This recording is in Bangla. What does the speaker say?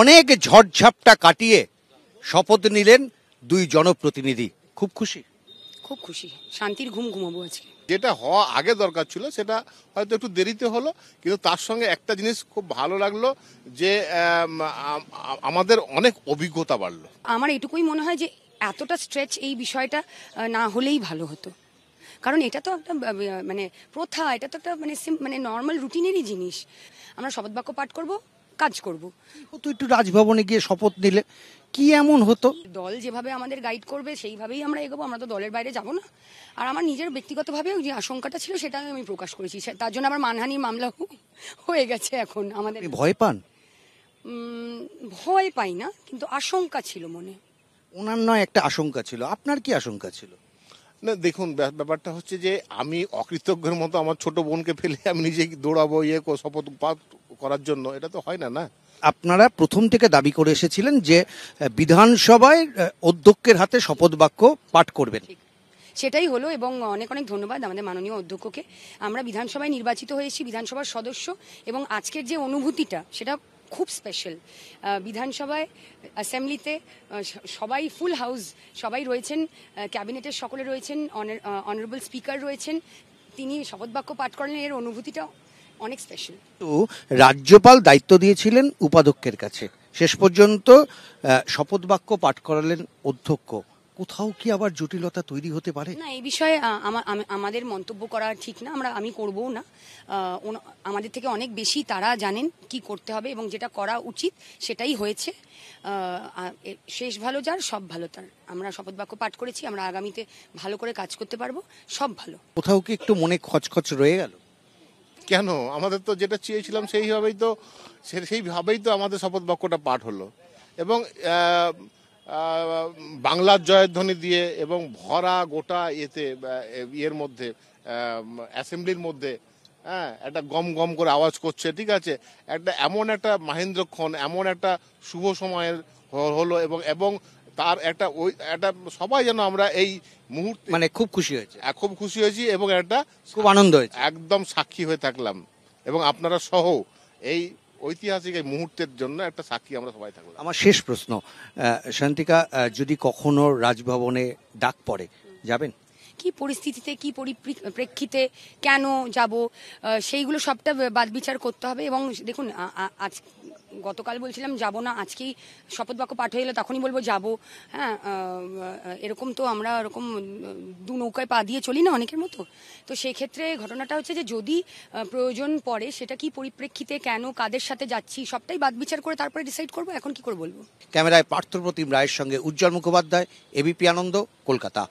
অনেক ঝটঝাপটা কাটিয়ে শপথ নিলেন দুই জনপ্রতিনিধি খুব খুশি খুব খুশি শান্তির ঘুম ঘুমাবো আজকে যেটা হওয়া আগে দরকার ছিল সেটা হয়তো একটু দেরিতে হলো কিন্তু তার সঙ্গে একটা জিনিস খুব ভালো লাগলো যে আমাদের অনেক অভিজ্ঞতা বাড়লো আমার এটুকুই মনে হয় যে এতটা স্ট্রেচ এই বিষয়টা না হলেই ভালো হতো কারণ এটা তো একটা মানে প্রথা এটা তো একটা মানে মানে নর্মাল রুটিনেরই জিনিস আমরা শপথ বাক্য পাঠ করবো কাজ করব তো একটু রাজভবনে গিয়ে শপথ নিলে কি এমন হতো দল যেভাবে আমাদের গাইড করবে সেইভাবেই আমরা এগোবো আমরা তো দলের বাইরে যাব না আর আমার নিজের ব্যক্তিগতভাবে যে আশঙ্কাটা ছিল সেটা আমি প্রকাশ করেছি তার জন্য আমার মানহানি মামলা হয়ে গেছে এখন আমাদের ভয় পান ভয় পাই না কিন্তু আশঙ্কা ছিল মনে ওনার নয় একটা আশঙ্কা ছিল আপনার কি আশঙ্কা ছিল না দেখুন ব্যাপারটা হচ্ছে যে আমি অকৃতজ্ঞের মতো আমার ছোট বোনকে ফেলে আমি নিজে দৌড়াবো ইয়ে শপথ করার জন্য এটা তো হয় না না আপনারা প্রথম থেকে দাবি করে এসেছিলেন যে বিধানসভায় অধ্যক্ষের হাতে শপথ বাক্য পাঠ করবেন সেটাই হলো এবং অনেক অনেক ধন্যবাদ আমাদের মাননীয় অধ্যক্ষকে আমরা বিধানসভায় নির্বাচিত হয়েছি বিধানসভার সদস্য এবং আজকের যে অনুভূতিটা সেটা খুব স্পেশাল বিধানসভায় অ্যাসেম্বলিতে সবাই ফুল হাউস সবাই রয়েছেন ক্যাবিনেটের সকলে রয়েছেন অনারেবল স্পিকার রয়েছেন তিনি শপথ বাক্য পাঠ করেন এর অনুভূতিটা অনেক স্পেশাল তো রাজ্যপাল দায়িত্ব দিয়েছিলেন উপাধ্যক্ষের কাছে শেষ পর্যন্ত শপথ বাক্য পাঠ করালেন অধ্যক্ষ কোথাও কি আবার জটিলতা তৈরি হতে পারে না এই বিষয়ে আমাদের মন্তব্য করা ঠিক না আমরা আমি করবও না আমাদের থেকে অনেক বেশি তারা জানেন কি করতে হবে এবং যেটা করা উচিত সেটাই হয়েছে শেষ ভালো যার সব ভালো তার আমরা শপথ বাক্য পাঠ করেছি আমরা আগামীতে ভালো করে কাজ করতে পারবো সব ভালো কোথাও কি একটু মনে খচখচ রয়ে গেল কেন আমাদের তো যেটা চেয়েছিলাম সেইভাবেই তো সেইভাবেই তো আমাদের শপথ বাক্যটা পাঠ হলো এবং বাংলার জয়ধ্বনি দিয়ে এবং ভরা গোটা এতে ইয়ের মধ্যে অ্যাসেম্বলির মধ্যে হ্যাঁ একটা গম গম করে আওয়াজ করছে ঠিক আছে একটা এমন একটা মাহেন্দ্রক্ষণ এমন একটা শুভ সময়ের হলো এবং এবং তার একটা ওই একটা সবাই যেন আমরা এই মুহূর্তে মানে খুব খুশি হয়েছে খুব খুশি হয়েছি এবং একটা খুব আনন্দ হয়েছে একদম সাক্ষী হয়ে থাকলাম এবং আপনারা সহ এই ঐতিহাসিক এই মুহূর্তের জন্য একটা সাক্ষী আমরা সবাই থাকলাম আমার শেষ প্রশ্ন শান্তিকা যদি কখনো রাজভবনে ডাক পড়ে যাবেন কি পরিস্থিতিতে কি পরিপ্রেক্ষিতে কেন যাব সেইগুলো সবটা বাদ বিচার করতে হবে এবং দেখুন আজ গতকাল বলছিলাম যাব না আজকেই শপথ বাক্য পাঠ হয়ে এলো তখনই বলবো যাব হ্যাঁ এরকম তো আমরা ওরকম দু নৌকায় পা দিয়ে চলি না অনেকের মতো তো সেক্ষেত্রে ঘটনাটা হচ্ছে যে যদি প্রয়োজন পড়ে সেটা কি পরিপ্রেক্ষিতে কেন কাদের সাথে যাচ্ছি সবটাই বাদ বিচার করে তারপরে ডিসাইড করবো এখন কি করে বলবো ক্যামেরায় পার্থপ্রতিম রায়ের সঙ্গে উজ্জ্বল মুখোপাধ্যায় এবিপি আনন্দ কলকাতা